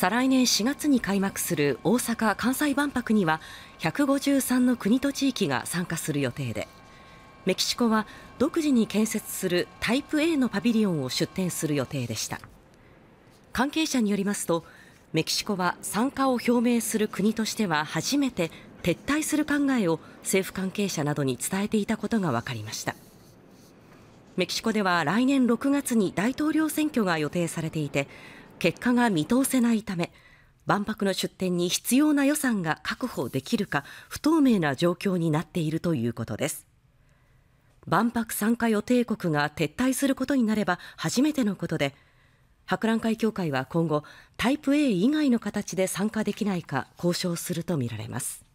再来年4月に開幕する大阪・関西万博には153の国と地域が参加する予定でメキシコは独自に建設するタイプ A のパビリオンを出展する予定でした関係者によりますとメキシコは参加を表明する国としては初めて撤退する考えを政府関係者などに伝えていたことが分かりましたメキシコでは来年6月に大統領選挙が予定されていて結果が見通せないため万博の出展に必要な予算が確保できるか不透明な状況になっているということです万博参加予定国が撤退することになれば初めてのことで博覧会協会は今後タイプ A 以外の形で参加できないか交渉するとみられます